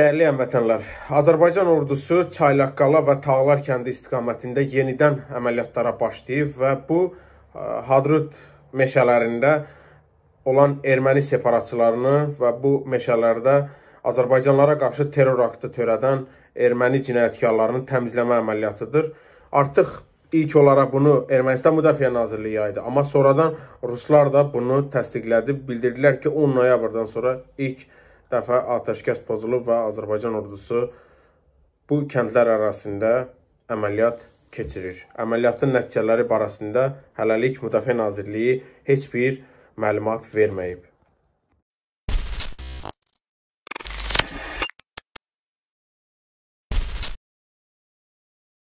Dəyərli həmvətənlər, Azərbaycan ordusu Çaylaqqala və Tağlar kəndi istiqamətində yenidən əməliyyatlara başlayıb və bu e, Hadrut meşələrində olan erməni separatçılarını və bu meşələrdə Azərbaycanlara qarşı terror aktı törədən erməni cinayətkarlarını təmizləmə əməliyyatıdır. Artıq ilk olaraq bunu Ermənistan Müdafiə Nazirliyi yaydı, amma sonradan ruslar da bunu təsdiqlədi, bildirdilər ki, 10 noyabrdan sonra ilk əməliyyatlar dəfə atəşkəs pozulub və Azərbaycan ordusu bu kəndlər ərazisində əməliyyat keçirir. Əməliyyatın nəticələri barəsində hələlik Müdafiə Nazirliyi heç bir məlumat verməyib.